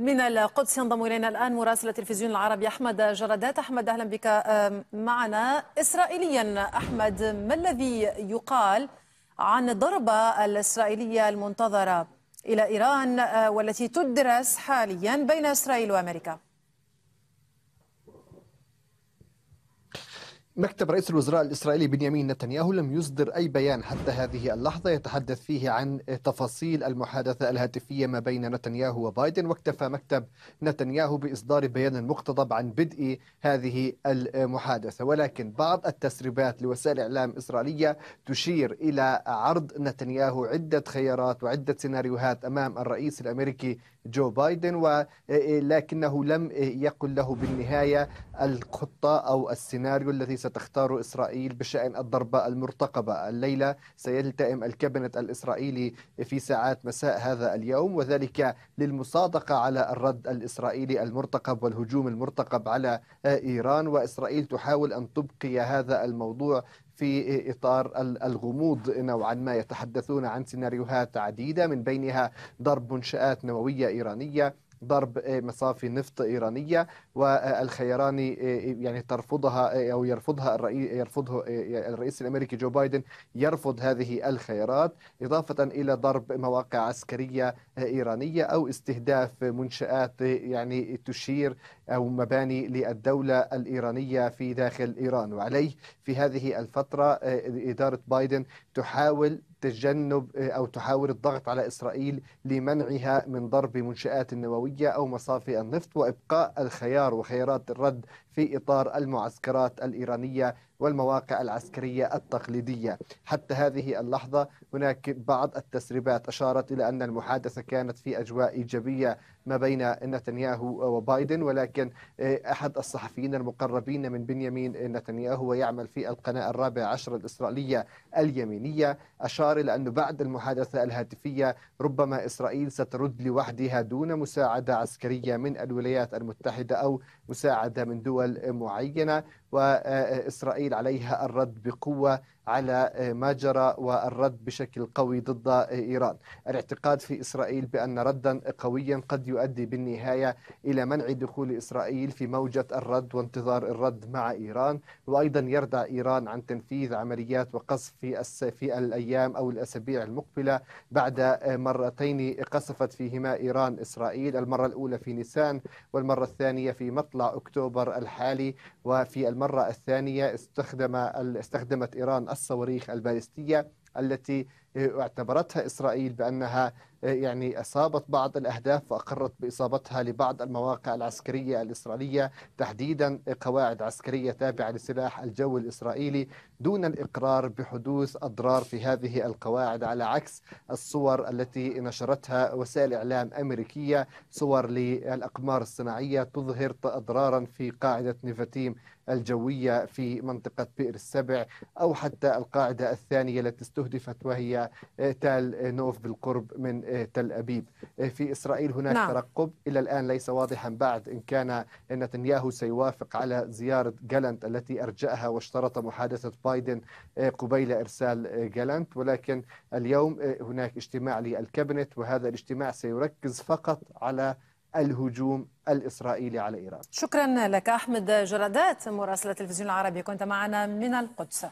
من القدس ينضم الينا الان مراسل التلفزيون العربي احمد جردات احمد اهلا بك معنا اسرائيليا احمد ما الذي يقال عن الضربه الاسرائيليه المنتظره الى ايران آه، والتي تدرس حاليا بين اسرائيل وامريكا مكتب رئيس الوزراء الإسرائيلي بنيامين نتنياهو لم يصدر أي بيان حتى هذه اللحظة يتحدث فيه عن تفاصيل المحادثة الهاتفية ما بين نتنياهو وبايدن واكتفى مكتب نتنياهو بإصدار بيان مقتضب عن بدء هذه المحادثة ولكن بعض التسريبات لوسائل إعلام إسرائيلية تشير إلى عرض نتنياهو عدة خيارات وعدة سيناريوهات أمام الرئيس الأمريكي جو بايدن ولكنه لم يقل له بالنهاية الخطة أو السيناريو الذي ست تختار إسرائيل بشأن الضربة المرتقبة الليلة سيلتئم الكابينت الإسرائيلي في ساعات مساء هذا اليوم وذلك للمصادقة على الرد الإسرائيلي المرتقب والهجوم المرتقب على إيران وإسرائيل تحاول أن تبقي هذا الموضوع في اطار الغموض نوعا ما يتحدثون عن سيناريوهات عديده من بينها ضرب منشات نوويه ايرانيه ضرب إيه، مصافي نفط إيرانية والخيران إيه، إيه، يعني ترفضها أو يرفضها الرئيس يرفضه الرئيس الأمريكي جو بايدن يرفض هذه الخيارات إضافة إلى ضرب مواقع عسكرية إيرانية أو استهداف منشآت يعني تشير أو مباني للدولة الإيرانية في داخل إيران وعليه في هذه الفترة إدارة بايدن تحاول تجنب آه، أو تحاول الضغط على إسرائيل لمنعها من ضرب منشآت نووية أو مصافي النفط وإبقاء الخيار وخيارات الرد في إطار المعسكرات الإيرانية والمواقع العسكرية التقليدية حتى هذه اللحظة هناك بعض التسريبات أشارت إلى أن المحادثة كانت في أجواء إيجابية ما بين نتنياهو وبايدن ولكن آه، أحد الصحفيين المقربين من بنيامين نتنياهو ويعمل في القناة الرابعة عشر الإسرائيلية اليمينية أشار إلى أنه بعد المحادثة الهاتفية ربما إسرائيل سترد لوحدها دون مساعدة عسكرية من الولايات المتحدة أو مساعدة من دول دول معينة وإسرائيل عليها الرد بقوة على ما جرى والرد بشكل قوي ضد إيران الاعتقاد في إسرائيل بأن ردا قويا قد يؤدي بالنهاية إلى منع دخول إسرائيل في موجة الرد وانتظار الرد مع إيران وأيضا يردع إيران عن تنفيذ عمليات وقصف في, في الأيام أو الأسابيع المقبلة بعد مرتين قصفت فيهما إيران إسرائيل المرة الأولى في نيسان والمرة الثانية في مطلع أكتوبر الحالي وفي المرة الثانية استخدم استخدمت إيران الصواريخ البالستية التي اعتبرتها إسرائيل بأنها آه، يعني أصابت بعض الأهداف وأقرت بإصابتها لبعض المواقع العسكرية الإسرائيلية تحديدا قواعد عسكرية تابعة لسلاح الجو الإسرائيلي دون الإقرار بحدوث أضرار في هذه القواعد على عكس الصور التي نشرتها وسائل إعلام أمريكية صور للأقمار الصناعية تظهر أضرارا في قاعدة نيفاتيم الجوية في منطقة بئر السبع أو حتى القاعدة الثانية التي استهدفت وهي تال نوف بالقرب من تل أبيب في إسرائيل هناك نعم. ترقب إلى الآن ليس واضحا بعد إن كان نتنياهو سيوافق على زيارة جالنت التي أرجأها واشترط محادثة بايدن آه، قبيل إرسال آه، جالنت ولكن اليوم آه، هناك اجتماع للكابنت وهذا الاجتماع سيركز فقط على الهجوم الإسرائيلي على إيران شكرا لك أحمد جرادات مراسل التلفزيون العربي كنت معنا من القدس